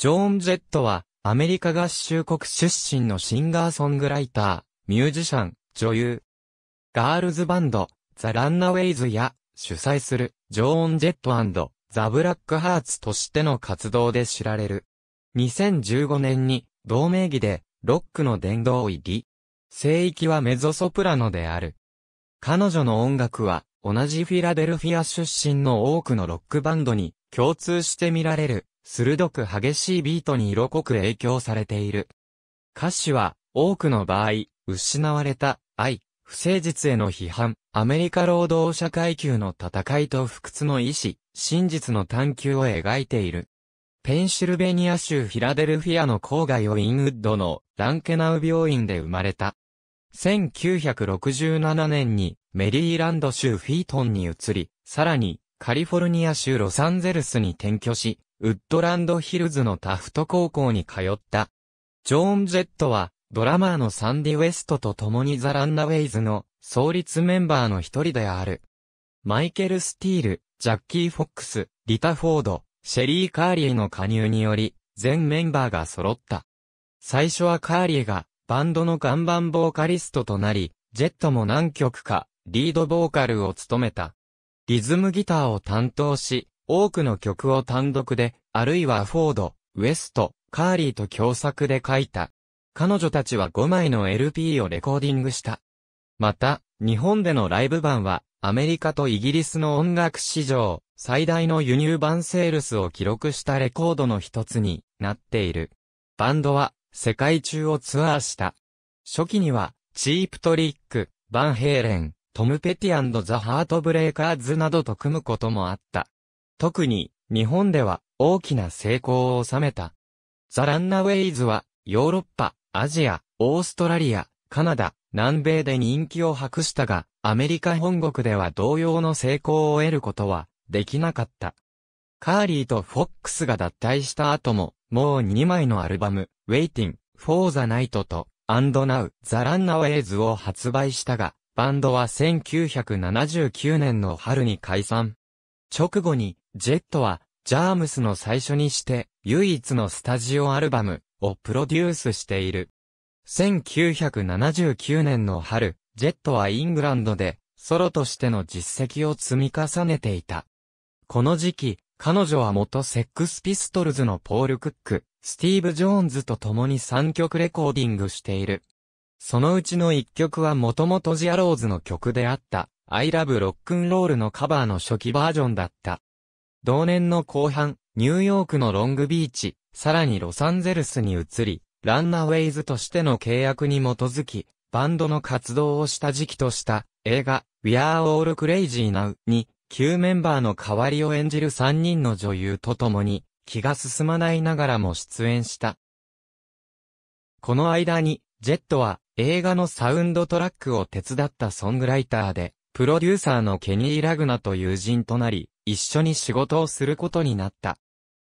ジョーン・ジェットは、アメリカ合衆国出身のシンガーソングライター、ミュージシャン、女優。ガールズバンド、ザ・ランナウェイズや、主催する、ジョーン・ジェットザ・ブラック・ハーツとしての活動で知られる。2015年に、同名義で、ロックの殿堂入り。聖域はメゾソプラノである。彼女の音楽は、同じフィラデルフィア出身の多くのロックバンドに共通して見られる。鋭く激しいビートに色濃く影響されている。歌詞は、多くの場合、失われた、愛、不誠実への批判、アメリカ労働者階級の戦いと不屈の意志、真実の探求を描いている。ペンシルベニア州フィラデルフィアの郊外をインウッドのランケナウ病院で生まれた。1967年にメリーランド州フィートンに移り、さらにカリフォルニア州ロサンゼルスに転居し、ウッドランドヒルズのタフト高校に通った。ジョーン・ジェットは、ドラマーのサンディ・ウェストと共にザ・ランナウェイズの創立メンバーの一人である。マイケル・スティール、ジャッキー・フォックス、リタ・フォード、シェリー・カーリーの加入により、全メンバーが揃った。最初はカーリーが、バンドの看板ボーカリストとなり、ジェットも何曲か、リードボーカルを務めた。リズムギターを担当し、多くの曲を単独で、あるいはフォード、ウエスト、カーリーと共作で書いた。彼女たちは5枚の LP をレコーディングした。また、日本でのライブ版は、アメリカとイギリスの音楽史上、最大の輸入版セールスを記録したレコードの一つになっている。バンドは、世界中をツアーした。初期には、チープトリック、バンヘーレン、トム・ペティザ・ハートブレイカーズなどと組むこともあった。特に日本では大きな成功を収めた。ザ・ランナウェイズはヨーロッパ、アジア、オーストラリア、カナダ、南米で人気を博したが、アメリカ本国では同様の成功を得ることはできなかった。カーリーとフォックスが脱退した後も、もう2枚のアルバム、Waiting for the Night と And Now The Runaways を発売したが、バンドは1979年の春に解散。直後にジェットは、ジャームスの最初にして、唯一のスタジオアルバムをプロデュースしている。1979年の春、ジェットはイングランドで、ソロとしての実績を積み重ねていた。この時期、彼女は元セックスピストルズのポール・クック、スティーブ・ジョーンズと共に3曲レコーディングしている。そのうちの1曲はもともとジアローズの曲であった、I Love Rock n Roll のカバーの初期バージョンだった。同年の後半、ニューヨークのロングビーチ、さらにロサンゼルスに移り、ランナウェイズとしての契約に基づき、バンドの活動をした時期とした映画 We Are All Crazy Now に旧メンバーの代わりを演じる3人の女優と共に気が進まないながらも出演した。この間にジェットは映画のサウンドトラックを手伝ったソングライターでプロデューサーのケニー・ラグナと友人となり一緒に仕事をすることになった。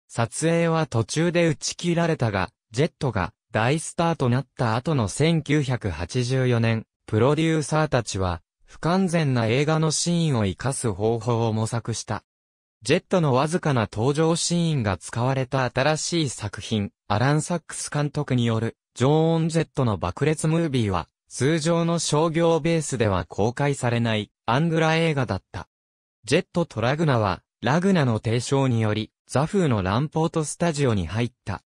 撮影は途中で打ち切られたが、ジェットが大スターとなった後の1984年、プロデューサーたちは、不完全な映画のシーンを活かす方法を模索した。ジェットのわずかな登場シーンが使われた新しい作品、アラン・サックス監督による、ジョーン・ジェットの爆裂ムービーは、通常の商業ベースでは公開されない、アングラ映画だった。ジェットとラグナは、ラグナの提唱により、ザフーのランポートスタジオに入った。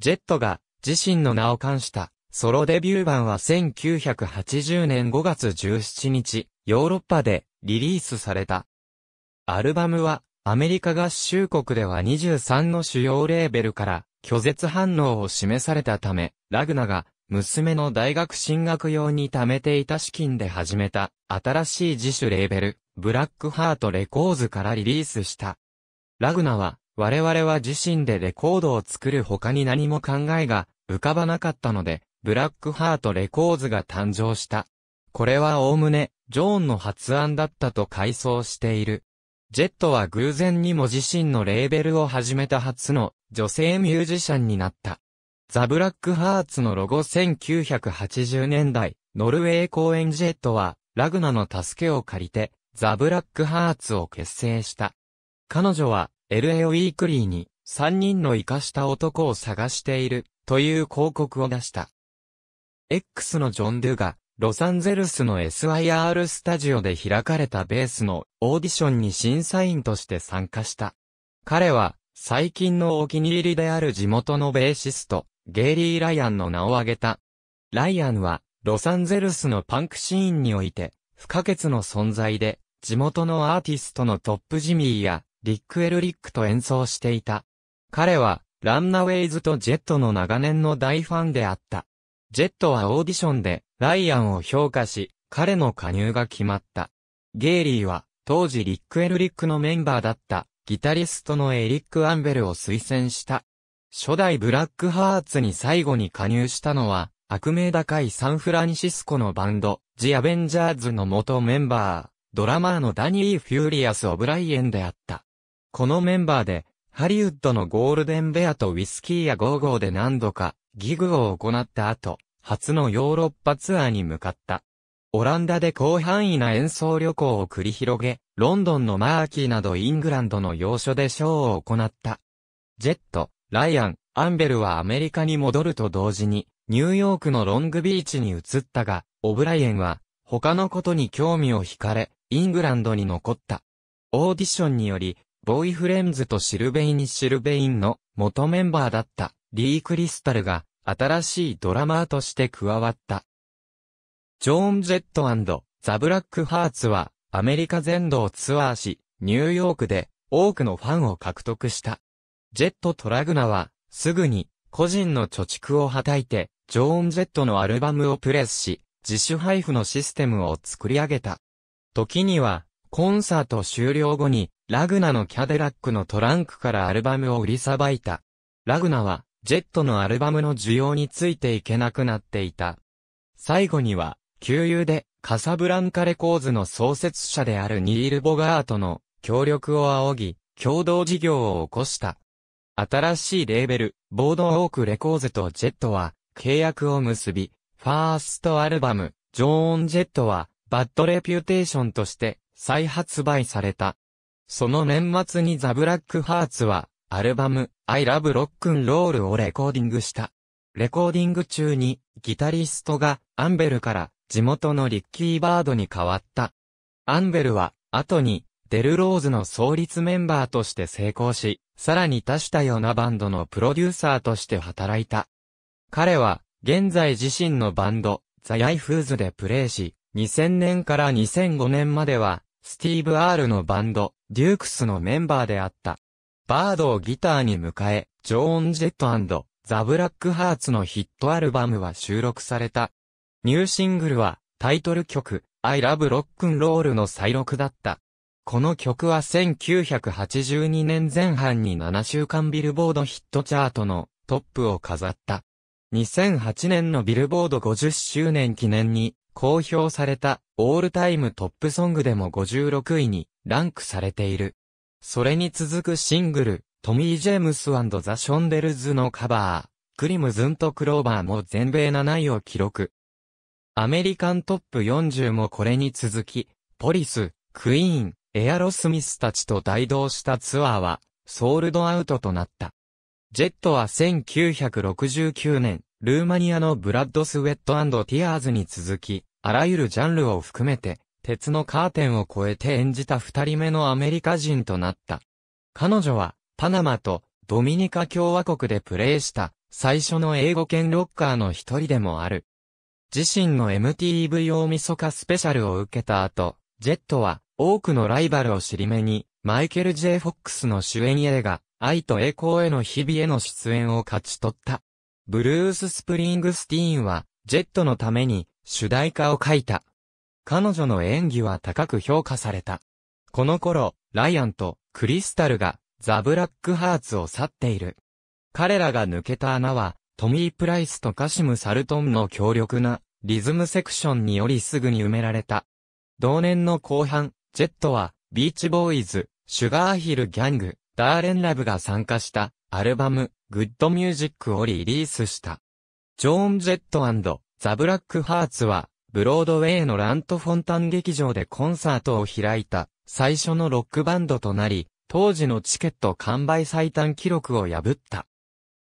ジェットが、自身の名を冠した、ソロデビュー版は1980年5月17日、ヨーロッパでリリースされた。アルバムは、アメリカ合衆国では23の主要レーベルから拒絶反応を示されたため、ラグナが娘の大学進学用に貯めていた資金で始めた新しい自主レーベル、ブラックハートレコーズからリリースした。ラグナは、我々は自身でレコードを作る他に何も考えが浮かばなかったので、ブラックハートレコーズが誕生した。これはおおむね、ジョーンの発案だったと回想している。ジェットは偶然にも自身のレーベルを始めた初の女性ミュージシャンになった。ザ・ブラック・ハーツのロゴ1980年代、ノルウェー公演ジェットは、ラグナの助けを借りて、ザ・ブラックハーツを結成した。彼女は、LA ウィークリーに、3人の生かした男を探している、という広告を出した。X のジョン・ドゥが、ロサンゼルスの SIR スタジオで開かれたベースのオーディションに審査員として参加した。彼は、最近のお気に入りである地元のベーシスト、ゲイリー・ライアンの名を挙げた。ライアンは、ロサンゼルスのパンクシーンにおいて、不可欠の存在で、地元のアーティストのトップジミーやリック・エルリックと演奏していた。彼はランナウェイズとジェットの長年の大ファンであった。ジェットはオーディションでライアンを評価し、彼の加入が決まった。ゲイリーは当時リック・エルリックのメンバーだったギタリストのエリック・アンベルを推薦した。初代ブラックハーツに最後に加入したのは悪名高いサンフランシスコのバンド、ジ・アベンジャーズの元メンバー。ドラマーのダニー・フューリアス・オブライエンであった。このメンバーで、ハリウッドのゴールデンベアとウィスキーやゴーゴーで何度かギグを行った後、初のヨーロッパツアーに向かった。オランダで広範囲な演奏旅行を繰り広げ、ロンドンのマーキーなどイングランドの要所でショーを行った。ジェット、ライアン、アンベルはアメリカに戻ると同時に、ニューヨークのロングビーチに移ったが、オブライエンは、他のことに興味を惹かれ、イングランドに残った。オーディションにより、ボーイフレンズとシルベイにシルベインの元メンバーだったリー・クリスタルが新しいドラマーとして加わった。ジョーン・ジェットザ・ブラック・ハーツはアメリカ全土をツアーし、ニューヨークで多くのファンを獲得した。ジェット・トラグナはすぐに個人の貯蓄をはたいて、ジョーン・ジェットのアルバムをプレスし、自主配布のシステムを作り上げた。時には、コンサート終了後に、ラグナのキャデラックのトランクからアルバムを売りさばいた。ラグナは、ジェットのアルバムの需要についていけなくなっていた。最後には、旧友で、カサブランカレコーズの創設者であるニール・ボガートの協力を仰ぎ、共同事業を起こした。新しいレーベル、ボードオークレコーズとジェットは、契約を結び、ファーストアルバム、ジョーン・ジェットは、バッドレピュテーションとして再発売された。その年末にザ・ブラックハーツは、アルバム、I Love Rock and Roll をレコーディングした。レコーディング中に、ギタリストが、アンベルから、地元のリッキーバードに変わった。アンベルは、後に、デルローズの創立メンバーとして成功し、さらに多種多様なバンドのプロデューサーとして働いた。彼は、現在自身のバンド、ザ・ヤイフーズでプレーし、2000年から2005年までは、スティーブ・アールのバンド、デュークスのメンバーであった。バードをギターに迎え、ジョーン・ジェットザ・ブラック・ハーツのヒットアルバムは収録された。ニューシングルは、タイトル曲、I Love Rock and Roll の再録だった。この曲は1982年前半に7週間ビルボードヒットチャートのトップを飾った。2008年のビルボード50周年記念に公表されたオールタイムトップソングでも56位にランクされている。それに続くシングル、トミー・ジェームスザ・ションデルズのカバー、クリムズンとクローバーも全米7位を記録。アメリカントップ40もこれに続き、ポリス、クイーン、エアロスミスたちと大同したツアーは、ソールドアウトとなった。ジェットは1969年、ルーマニアのブラッドスウェットティアーズに続き、あらゆるジャンルを含めて、鉄のカーテンを越えて演じた二人目のアメリカ人となった。彼女は、パナマとドミニカ共和国でプレーした、最初の英語圏ロッカーの一人でもある。自身の MTV 大晦日スペシャルを受けた後、ジェットは多くのライバルを尻目に、マイケル・ J・ フォックスの主演映画、愛と栄光への日々への出演を勝ち取った。ブルース・スプリングスティーンは、ジェットのために、主題歌を書いた。彼女の演技は高く評価された。この頃、ライアンとクリスタルがザ・ブラックハーツを去っている。彼らが抜けた穴は、トミー・プライスとカシム・サルトンの強力なリズムセクションによりすぐに埋められた。同年の後半、ジェットはビーチボーイズ、シュガーヒル・ギャング、ダーレン・ラブが参加したアルバム、グッド・ミュージックをリリースした。ジョーン・ジェットザ・ブラック・ハーツは、ブロードウェイのラント・フォンタン劇場でコンサートを開いた、最初のロックバンドとなり、当時のチケット完売最短記録を破った。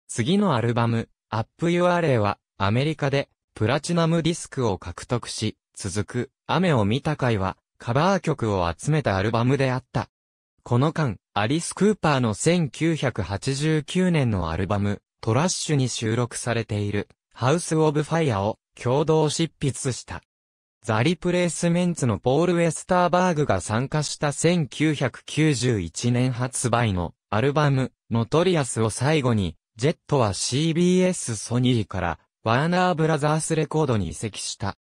次のアルバム、アップ・ユア・レイは、アメリカで、プラチナムディスクを獲得し、続く、雨を見た回は、カバー曲を集めたアルバムであった。この間、アリス・クーパーの1989年のアルバム、トラッシュに収録されている、ハウス・オブ・ファイアを共同執筆した。ザ・リプレイスメンツのポール・ウェスターバーグが参加した1991年発売のアルバム、ノトリアスを最後に、ジェットは CBS ソニーからワーナーブラザースレコードに移籍した。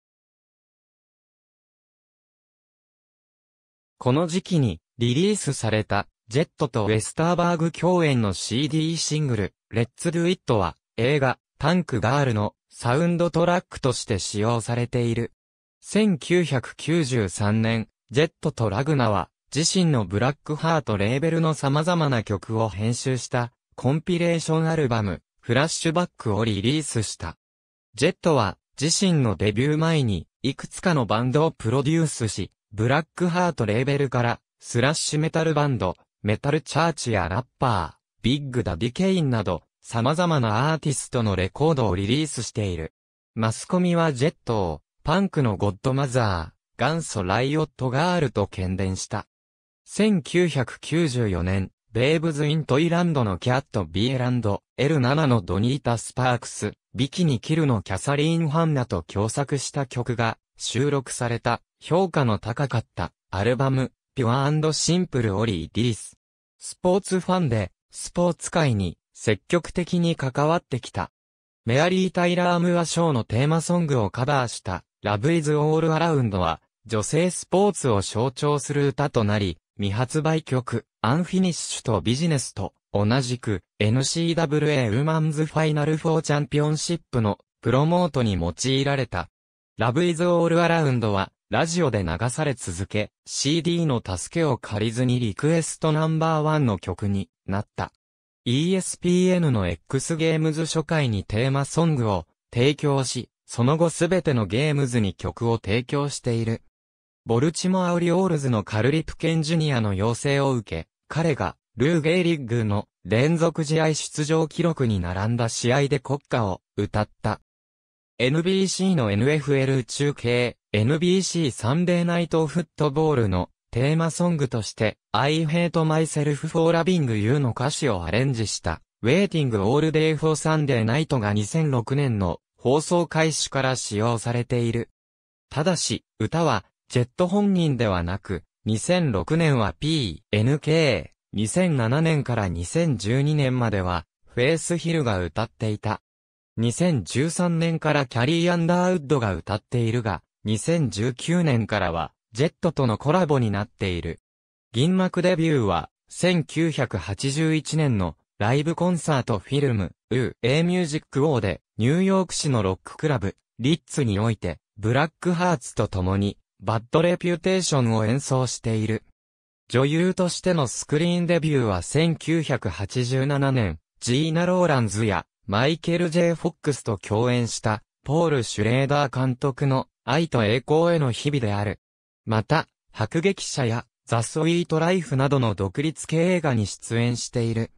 この時期にリリースされたジェットとウェスターバーグ共演の CD シングル、レッツ・ドゥ・イットは映画、タンクガールのサウンドトラックとして使用されている。1993年、ジェットとラグナは自身のブラックハートレーベルの様々な曲を編集したコンピレーションアルバムフラッシュバックをリリースした。ジェットは自身のデビュー前にいくつかのバンドをプロデュースし、ブラックハートレーベルからスラッシュメタルバンド、メタルチャーチやラッパー、ビッグダディケインなど、様々なアーティストのレコードをリリースしている。マスコミはジェットを、パンクのゴッドマザー、元祖ライオットガールと喧伝した。1994年、ベイブズ・イン・トイランドのキャット・ビーランド、L7 のドニータ・スパークス、ビキニ・キルのキャサリーン・ァンナと共作した曲が収録された、評価の高かったアルバム、ピュアシンプル・オリー・ディリス。スポーツファンで、スポーツ界に積極的に関わってきた。メアリー・タイラー・ムア・ショーのテーマソングをカバーしたラブ・イズ・オール・アラウンドは女性スポーツを象徴する歌となり、未発売曲アンフィニッシュとビジネスと同じく NCWA ウーマンズファイナルフォー・チャンピオンシップのプロモートに用いられた。ラブ・イズ・オール・アラウンドはラジオで流され続け CD の助けを借りずにリクエストナンバーワンの曲になった。ESPN の X ゲームズ初回にテーマソングを提供し、その後すべてのゲームズに曲を提供している。ボルチモア・オリオールズのカルリプケンジュニアの要請を受け、彼がルー・ゲイリッグの連続試合出場記録に並んだ試合で国歌を歌った。NBC の NFL 中継、NBC サンデーナイトフットボールのテーマソングとして I hate myself for loving you の歌詞をアレンジした Waiting All Day for Sunday Night が2006年の放送開始から使用されている。ただし、歌はジェット本人ではなく、2006年は P、NK、2007年から2012年まではフェイスヒルが歌っていた。2013年からキャリー・アンダーウッドが歌っているが、2019年からはジェットとのコラボになっている。銀幕デビューは、1981年のライブコンサートフィルム、U、A ミュージックーで、ニューヨーク市のロッククラブ、リッツにおいて、ブラックハーツと共に、バッドレピュテーションを演奏している。女優としてのスクリーンデビューは1987年、ジーナ・ローランズやマイケル・ J・ フォックスと共演したポール・シュレーダー監督の愛と栄光への日々である。また、迫撃者やザ・スウィート・ライフなどの独立系映画に出演している。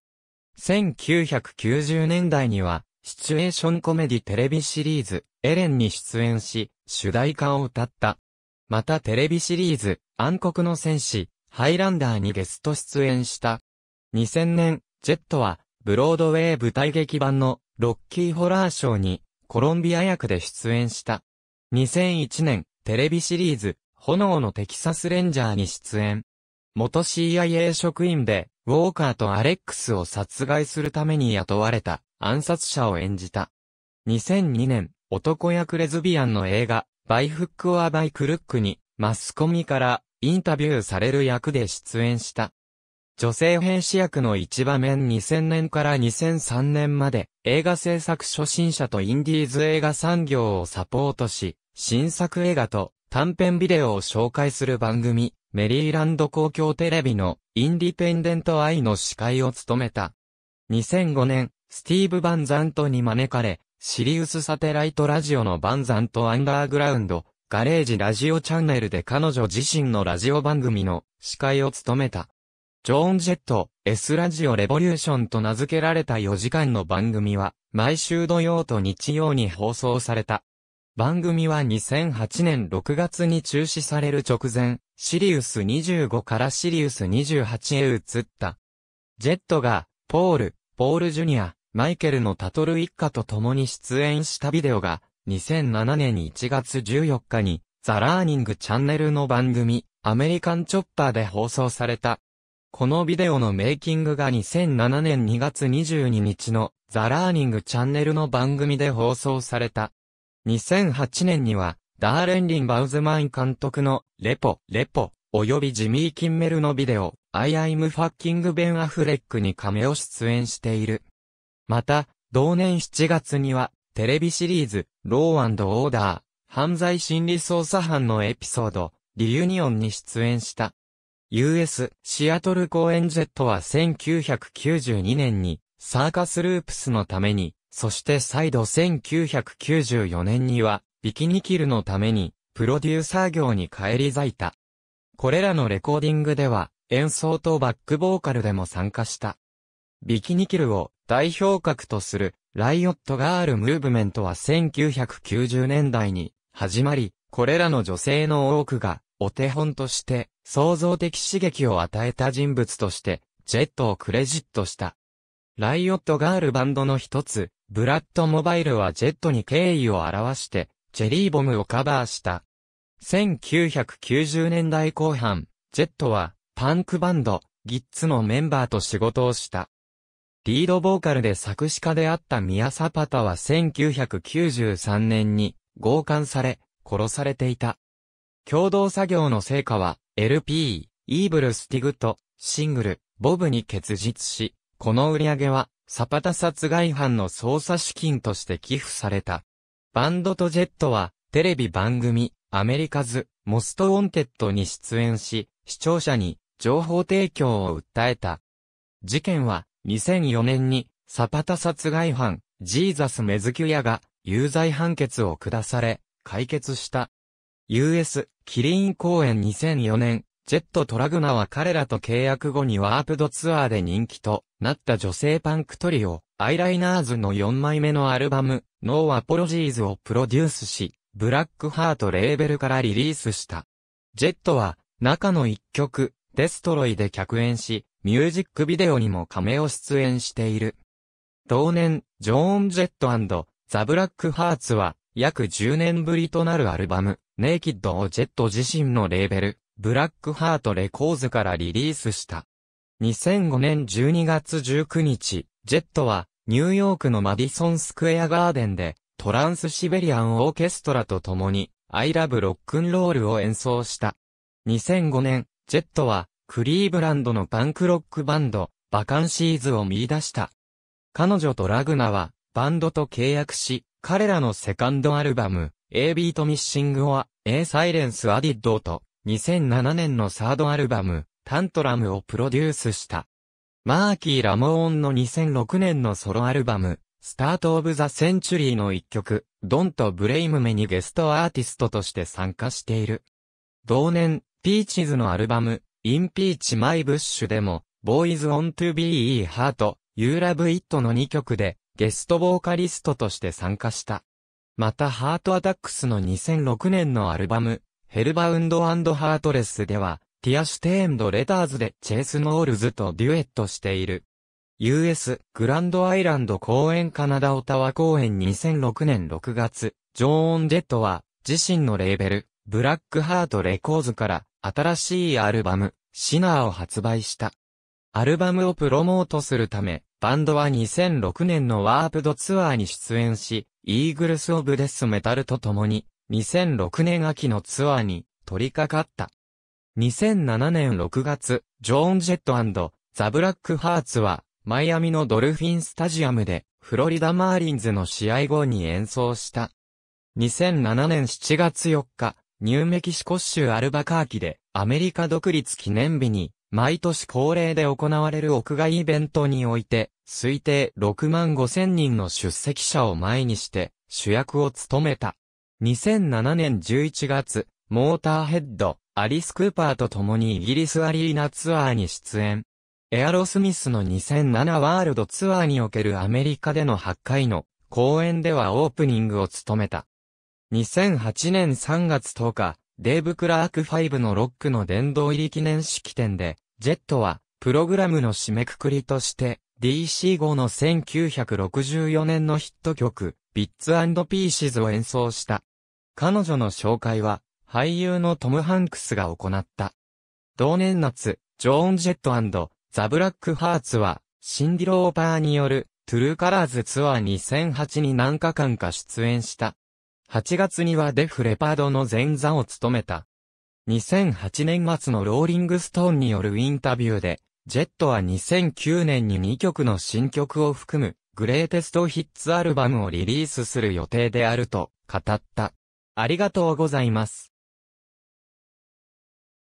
1990年代には、シチュエーションコメディテレビシリーズ、エレンに出演し、主題歌を歌った。またテレビシリーズ、暗黒の戦士、ハイランダーにゲスト出演した。2000年、ジェットは、ブロードウェイ舞台劇版のロッキーホラーショーにコロンビア役で出演した。2001年、テレビシリーズ、炎のテキサスレンジャーに出演。元 CIA 職員で、ウォーカーとアレックスを殺害するために雇われた暗殺者を演じた。2002年、男役レズビアンの映画、バイフック・オア・バイ・クルックに、マスコミからインタビューされる役で出演した。女性兵士役の一場面2000年から2003年まで映画制作初心者とインディーズ映画産業をサポートし、新作映画と短編ビデオを紹介する番組、メリーランド公共テレビのインディペンデントアイの司会を務めた。2005年、スティーブ・バンザントに招かれ、シリウスサテライトラジオのバンザントアンダーグラウンド、ガレージラジオチャンネルで彼女自身のラジオ番組の司会を務めた。ジョーン・ジェット、S ラジオレボリューションと名付けられた4時間の番組は、毎週土曜と日曜に放送された。番組は2008年6月に中止される直前、シリウス25からシリウス28へ移った。ジェットが、ポール、ポール・ジュニア、マイケルのタトル一家と共に出演したビデオが、2007年1月14日に、ザ・ラーニングチャンネルの番組、アメリカン・チョッパーで放送された。このビデオのメイキングが2007年2月22日のザ・ラーニングチャンネルの番組で放送された。2008年には、ダーレン・リン・バウズマイン監督の、レポ、レポ、及びジミー・キンメルのビデオ、アイ・アイム・ファッキング・ベン・アフレックに仮名を出演している。また、同年7月には、テレビシリーズ、ローオーダー、犯罪心理捜査班のエピソード、リユニオンに出演した。US、シアトル公演ジェットは1992年に、サーカスループスのために、そして再度1994年には、ビキニキルのために、プロデューサー業に返り咲いた。これらのレコーディングでは、演奏とバックボーカルでも参加した。ビキニキルを代表格とする、ライオットガールムーブメントは1990年代に始まり、これらの女性の多くが、お手本として、創造的刺激を与えた人物として、ジェットをクレジットした。ライオットガールバンドの一つ、ブラッドモバイルはジェットに敬意を表して、ジェリーボムをカバーした。1990年代後半、ジェットは、パンクバンド、ギッツのメンバーと仕事をした。リードボーカルで作詞家であったミヤサパタは1993年に、強姦され、殺されていた。共同作業の成果は、LP、イーブルスティグと、シングル、ボブに結実し、この売り上げは、サパタ殺害犯の捜査資金として寄付された。バンドとジェットは、テレビ番組、アメリカズ、モストウォンテッドに出演し、視聴者に情報提供を訴えた。事件は、2004年に、サパタ殺害犯、ジーザス・メズキュヤが、有罪判決を下され、解決した。US、キリン公園2004年、ジェット・トラグナは彼らと契約後にワープドツアーで人気となった女性パンクトリオ、アイライナーズの4枚目のアルバム、ノーアポロジーズをプロデュースし、ブラックハートレーベルからリリースした。ジェットは、中の1曲、デストロイで客演し、ミュージックビデオにも亀を出演している。同年、ジョーン・ジェットザ・ブラック・ハーツは、約10年ぶりとなるアルバム、ネイキッドをジェット自身のレーベル、ブラックハートレコーズからリリースした。2005年12月19日、ジェットは、ニューヨークのマディソンスクエアガーデンで、トランスシベリアンオーケストラと共に、アイラブロックンロールを演奏した。2005年、ジェットは、クリーブランドのパンクロックバンド、バカンシーズを見出した。彼女とラグナは、バンドと契約し、彼らのセカンドアルバム、A b ートミッシングは、A サイレンスアディッドと、2007年のサードアルバム、タントラムをプロデュースした。マーキー・ラモーンの2006年のソロアルバム、スタート・オブ・ザ・センチュリーの一曲、ドンとブレイムメにゲストアーティストとして参加している。同年、ピーチズのアルバム、インピーチ・マイ・ブッシュでも、ボーイズ・オン・トゥ・ビー・イー・ハート、ユーラブ・イットの2曲で、ゲストボーカリストとして参加した。また、ハート・アタックスの2006年のアルバム、ヘルバウンドハートレスでは、ティアシュテーンドレターズでチェイスノールズとデュエットしている。US グランドアイランド公演カナダオタワ公演2006年6月、ジョーン・デッドは自身のレーベル、ブラックハートレコーズから新しいアルバム、シナーを発売した。アルバムをプロモートするため、バンドは2006年のワープドツアーに出演し、イーグルス・オブ・デス・メタルと共に、2006年秋のツアーに取り掛かった。2007年6月、ジョーン・ジェットザ・ブラック・ハーツは、マイアミのドルフィンスタジアムで、フロリダ・マーリンズの試合後に演奏した。2007年7月4日、ニューメキシコ州アルバカーキで、アメリカ独立記念日に、毎年恒例で行われる屋外イベントにおいて、推定6万5千人の出席者を前にして、主役を務めた。2007年11月、モーターヘッド、アリス・クーパーと共にイギリスアリーナツアーに出演。エアロスミスの2007ワールドツアーにおけるアメリカでの8回の公演ではオープニングを務めた。2008年3月10日、デーブ・クラーク5のロックの殿堂入り記念式典で、ジェットは、プログラムの締めくくりとして、DC5 の1964年のヒット曲、ビッツピーシズを演奏した。彼女の紹介は、俳優のトム・ハンクスが行った。同年夏、ジョーン・ジェットザ・ブラック・ハーツは、シンディ・ローパーによる、トゥルー・カラーズツアー2008に何日間か出演した。8月にはデフ・レパードの前座を務めた。2008年末のローリング・ストーンによるインタビューで、ジェットは2009年に2曲の新曲を含む、グレーテストヒッツアルバムをリリースする予定であると語った。ありがとうございます。